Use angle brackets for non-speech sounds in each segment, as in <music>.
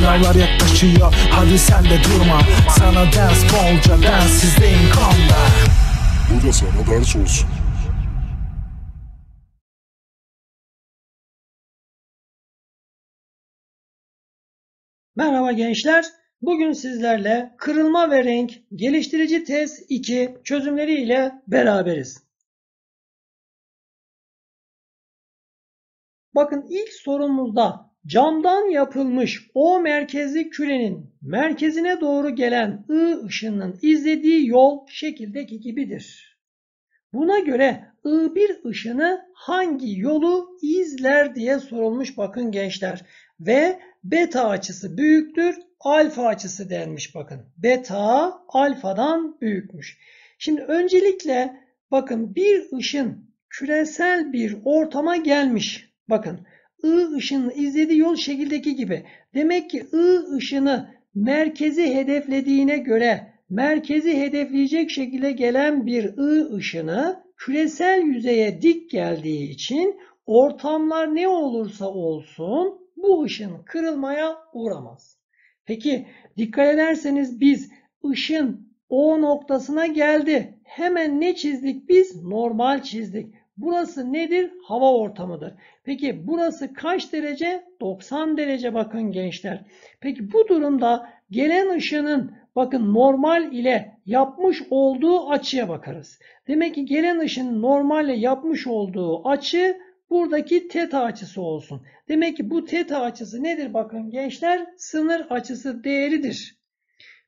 Sınavlar yaklaşıyor hadi sen de durma Sana ders bolca densizliğin kanla Bu da sana ders olsun Merhaba gençler. Bugün sizlerle kırılma ve renk geliştirici test 2 çözümleri ile beraberiz. Bakın ilk sorumuzda Camdan yapılmış O merkezli kürenin merkezine doğru gelen I ışının izlediği yol şekildeki gibidir. Buna göre I1 ışını hangi yolu izler diye sorulmuş bakın gençler. Ve beta açısı büyüktür, alfa açısı denmiş bakın. Beta alfadan büyükmüş. Şimdi öncelikle bakın bir ışın küresel bir ortama gelmiş. Bakın I ışının izlediği yol şekildeki gibi. Demek ki I ışını merkezi hedeflediğine göre merkezi hedefleyecek şekilde gelen bir I ışını küresel yüzeye dik geldiği için ortamlar ne olursa olsun bu ışın kırılmaya uğramaz. Peki dikkat ederseniz biz ışın O noktasına geldi. Hemen ne çizdik biz? Normal çizdik. Burası nedir? Hava ortamıdır. Peki burası kaç derece? 90 derece bakın gençler. Peki bu durumda gelen ışının bakın normal ile yapmış olduğu açıya bakarız. Demek ki gelen ışının ile yapmış olduğu açı buradaki teta açısı olsun. Demek ki bu teta açısı nedir bakın gençler? Sınır açısı değeridir.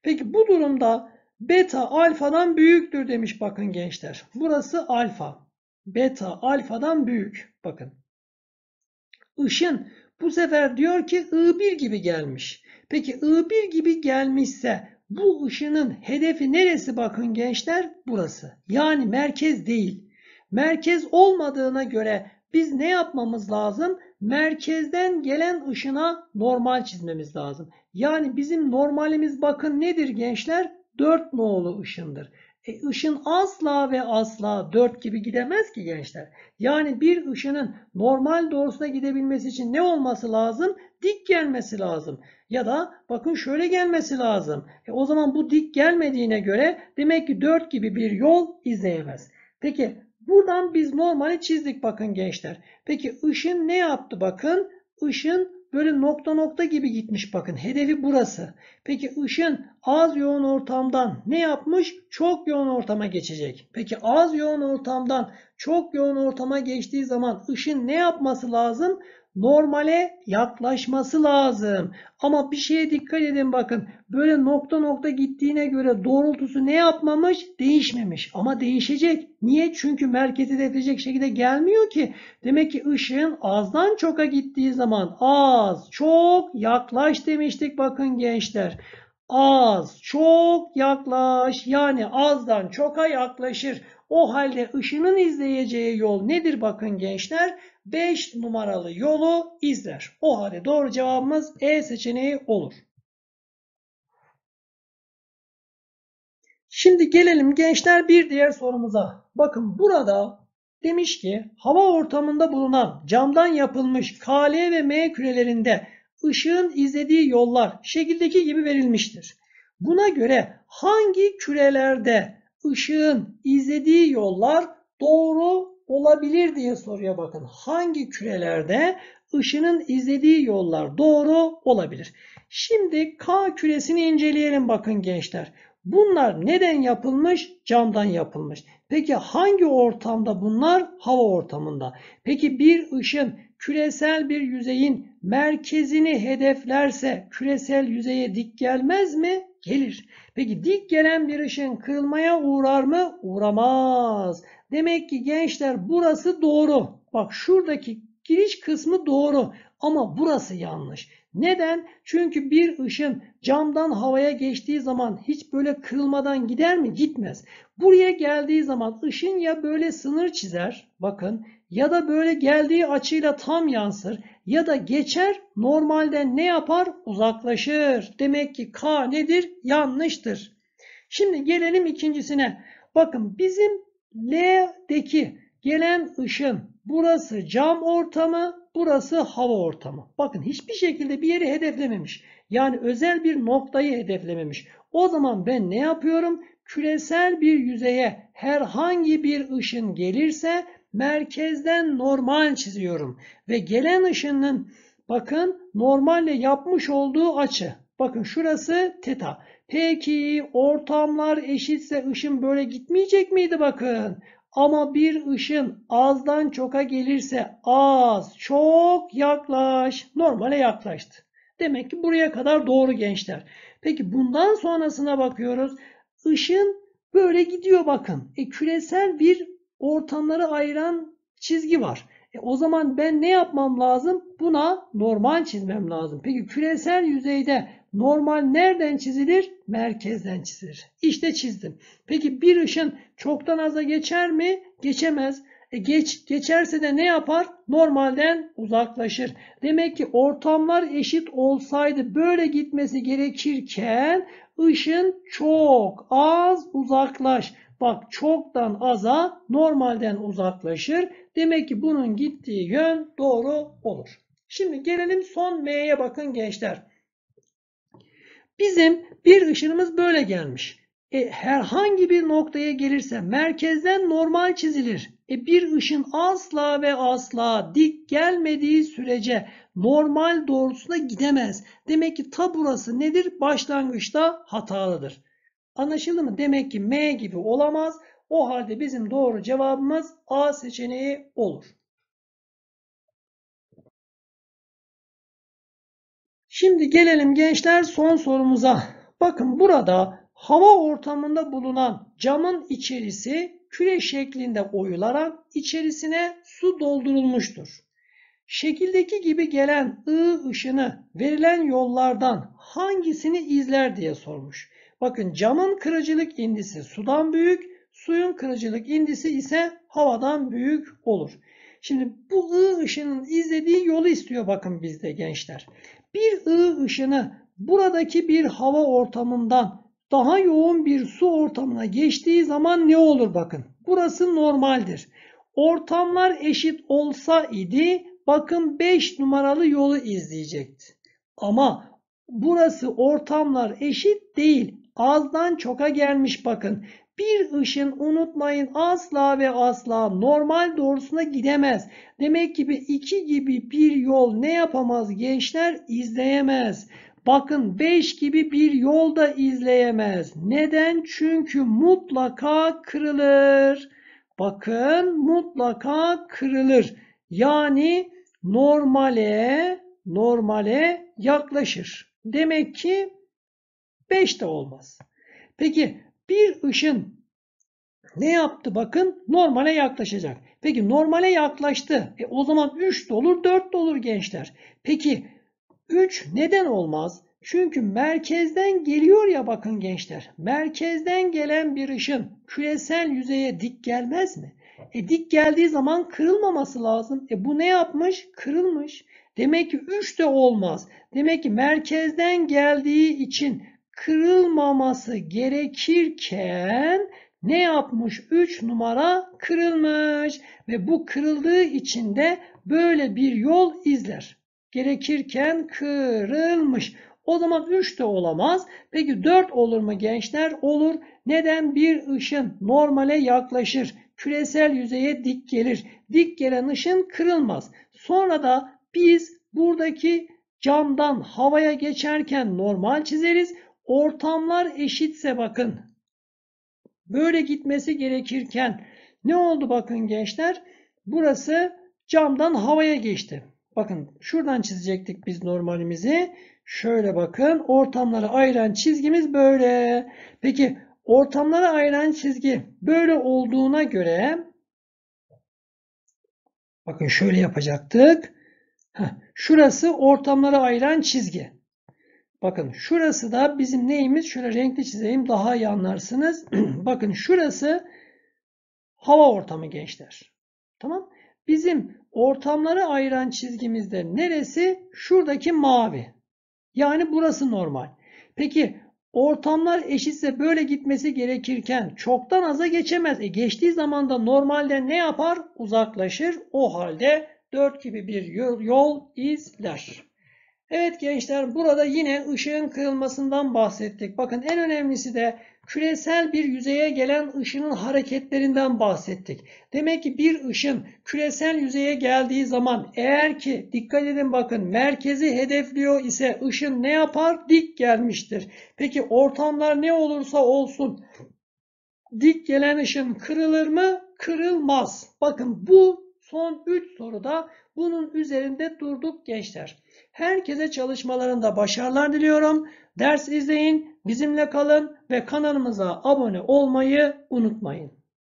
Peki bu durumda beta alfadan büyüktür demiş bakın gençler. Burası alfa beta alfadan büyük. Bakın. Işın bu sefer diyor ki I1 gibi gelmiş. Peki I1 gibi gelmişse bu ışının hedefi neresi bakın gençler? Burası. Yani merkez değil. Merkez olmadığına göre biz ne yapmamız lazım? Merkezden gelen ışına normal çizmemiz lazım. Yani bizim normalimiz bakın nedir gençler? 4 nolu ışındır. E, ışın asla ve asla 4 gibi gidemez ki gençler. Yani bir ışının normal doğrusuna gidebilmesi için ne olması lazım? Dik gelmesi lazım. Ya da bakın şöyle gelmesi lazım. E, o zaman bu dik gelmediğine göre demek ki 4 gibi bir yol izleyemez. Peki buradan biz normali çizdik bakın gençler. Peki ışın ne yaptı bakın? Işın Böyle nokta nokta gibi gitmiş bakın. Hedefi burası. Peki ışın az yoğun ortamdan ne yapmış? Çok yoğun ortama geçecek. Peki az yoğun ortamdan çok yoğun ortama geçtiği zaman ışın ne yapması lazım? normale yaklaşması lazım. Ama bir şeye dikkat edin bakın. Böyle nokta nokta gittiğine göre doğrultusu ne yapmamış? Değişmemiş. Ama değişecek. Niye? Çünkü merkezi hedefleyecek şekilde gelmiyor ki. Demek ki ışığın azdan çoka gittiği zaman az, çok, yaklaş demiştik bakın gençler. Az, çok, yaklaş. Yani azdan çoka yaklaşır. O halde ışının izleyeceği yol nedir bakın gençler? 5 numaralı yolu izler. O halde doğru cevabımız E seçeneği olur. Şimdi gelelim gençler bir diğer sorumuza. Bakın burada demiş ki hava ortamında bulunan camdan yapılmış KL ve M kürelerinde ışığın izlediği yollar şekildeki gibi verilmiştir. Buna göre hangi kürelerde ışığın izlediği yollar doğru olabilir diye soruya bakın. Hangi kürelerde ışının izlediği yollar doğru olabilir? Şimdi K küresini inceleyelim bakın gençler. Bunlar neden yapılmış? Camdan yapılmış. Peki hangi ortamda bunlar? Hava ortamında. Peki bir ışın küresel bir yüzeyin merkezini hedeflerse küresel yüzeye dik gelmez mi? Gelir. Peki dik gelen bir ışın kırılmaya uğrar mı? Uğramaz. Demek ki gençler burası doğru. Bak şuradaki Giriş kısmı doğru ama burası yanlış. Neden? Çünkü bir ışın camdan havaya geçtiği zaman hiç böyle kırılmadan gider mi? Gitmez. Buraya geldiği zaman ışın ya böyle sınır çizer bakın ya da böyle geldiği açıyla tam yansır ya da geçer Normalde ne yapar? Uzaklaşır. Demek ki K nedir? Yanlıştır. Şimdi gelelim ikincisine. Bakın bizim L'deki gelen ışın Burası cam ortamı, burası hava ortamı. Bakın hiçbir şekilde bir yeri hedeflememiş. Yani özel bir noktayı hedeflememiş. O zaman ben ne yapıyorum? Küresel bir yüzeye herhangi bir ışın gelirse merkezden normal çiziyorum. Ve gelen ışının bakın normalle yapmış olduğu açı. Bakın şurası teta. Peki ortamlar eşitse ışın böyle gitmeyecek miydi bakın? Ama bir ışın azdan çoka gelirse az, çok yaklaş. Normale yaklaştı. Demek ki buraya kadar doğru gençler. Peki bundan sonrasına bakıyoruz. Işın böyle gidiyor bakın. E, küresel bir ortamları ayıran çizgi var. E, o zaman ben ne yapmam lazım? Buna normal çizmem lazım. Peki küresel yüzeyde Normal nereden çizilir? Merkezden çizilir. İşte çizdim. Peki bir ışın çoktan aza geçer mi? Geçemez. E geç, geçerse de ne yapar? Normalden uzaklaşır. Demek ki ortamlar eşit olsaydı böyle gitmesi gerekirken ışın çok az uzaklaş. Bak çoktan aza normalden uzaklaşır. Demek ki bunun gittiği yön doğru olur. Şimdi gelelim son M'ye bakın gençler. Bizim bir ışınımız böyle gelmiş. E, herhangi bir noktaya gelirse merkezden normal çizilir. E, bir ışın asla ve asla dik gelmediği sürece normal doğrultusuna gidemez. Demek ki ta burası nedir? Başlangıçta hatalıdır. Anlaşıldı mı? Demek ki M gibi olamaz. O halde bizim doğru cevabımız A seçeneği olur. Şimdi gelelim gençler son sorumuza. Bakın burada hava ortamında bulunan camın içerisi küre şeklinde oyularak içerisine su doldurulmuştur. Şekildeki gibi gelen I ışını verilen yollardan hangisini izler diye sormuş. Bakın camın kırıcılık indisi sudan büyük, suyun kırıcılık indisi ise havadan büyük olur. Şimdi bu I ışının izlediği yolu istiyor bakın bizde gençler. Bir ığ ışını buradaki bir hava ortamından daha yoğun bir su ortamına geçtiği zaman ne olur bakın. Burası normaldir. Ortamlar eşit olsa idi bakın 5 numaralı yolu izleyecekti. Ama burası ortamlar eşit değil. Azdan çoka gelmiş bakın bir ışın unutmayın asla ve asla normal doğrusuna gidemez. Demek ki iki gibi bir yol ne yapamaz gençler izleyemez. Bakın 5 gibi bir yol da izleyemez. Neden? Çünkü mutlaka kırılır. Bakın mutlaka kırılır. Yani normale normale yaklaşır. Demek ki 5 de olmaz. Peki bir ışın ne yaptı bakın? Normale yaklaşacak. Peki normale yaklaştı. E, o zaman 3 dolur olur 4 de gençler. Peki 3 neden olmaz? Çünkü merkezden geliyor ya bakın gençler. Merkezden gelen bir ışın küresel yüzeye dik gelmez mi? E dik geldiği zaman kırılmaması lazım. E bu ne yapmış? Kırılmış. Demek ki 3 de olmaz. Demek ki merkezden geldiği için kırılmaması gerekirken ne yapmış? 3 numara kırılmış ve bu kırıldığı için de böyle bir yol izler. Gerekirken kırılmış. O zaman 3 de olamaz. Peki 4 olur mu gençler? Olur. Neden? Bir ışın normale yaklaşır. Küresel yüzeye dik gelir. Dik gelen ışın kırılmaz. Sonra da biz buradaki camdan havaya geçerken normal çizeriz. Ortamlar eşitse bakın. Böyle gitmesi gerekirken ne oldu bakın gençler? Burası camdan havaya geçti. Bakın şuradan çizecektik biz normalimizi. Şöyle bakın ortamları ayıran çizgimiz böyle. Peki ortamları ayıran çizgi böyle olduğuna göre bakın şöyle yapacaktık. Heh, şurası ortamları ayıran çizgi. Bakın şurası da bizim neyimiz? Şöyle renkli çizeyim daha iyi anlarsınız. <clears throat> Bakın şurası hava ortamı gençler. Tamam. Bizim ortamları ayıran çizgimizde neresi? Şuradaki mavi. Yani burası normal. Peki ortamlar eşitse böyle gitmesi gerekirken çoktan aza geçemez. E geçtiği zaman da normalde ne yapar? Uzaklaşır. O halde 4 gibi bir yol izler. Evet gençler burada yine ışığın kırılmasından bahsettik. Bakın en önemlisi de küresel bir yüzeye gelen ışının hareketlerinden bahsettik. Demek ki bir ışın küresel yüzeye geldiği zaman eğer ki dikkat edin bakın merkezi hedefliyor ise ışın ne yapar? Dik gelmiştir. Peki ortamlar ne olursa olsun dik gelen ışın kırılır mı? Kırılmaz. Bakın bu Son 3 soruda bunun üzerinde durduk gençler. Herkese çalışmalarında başarılar diliyorum. Ders izleyin, bizimle kalın ve kanalımıza abone olmayı unutmayın.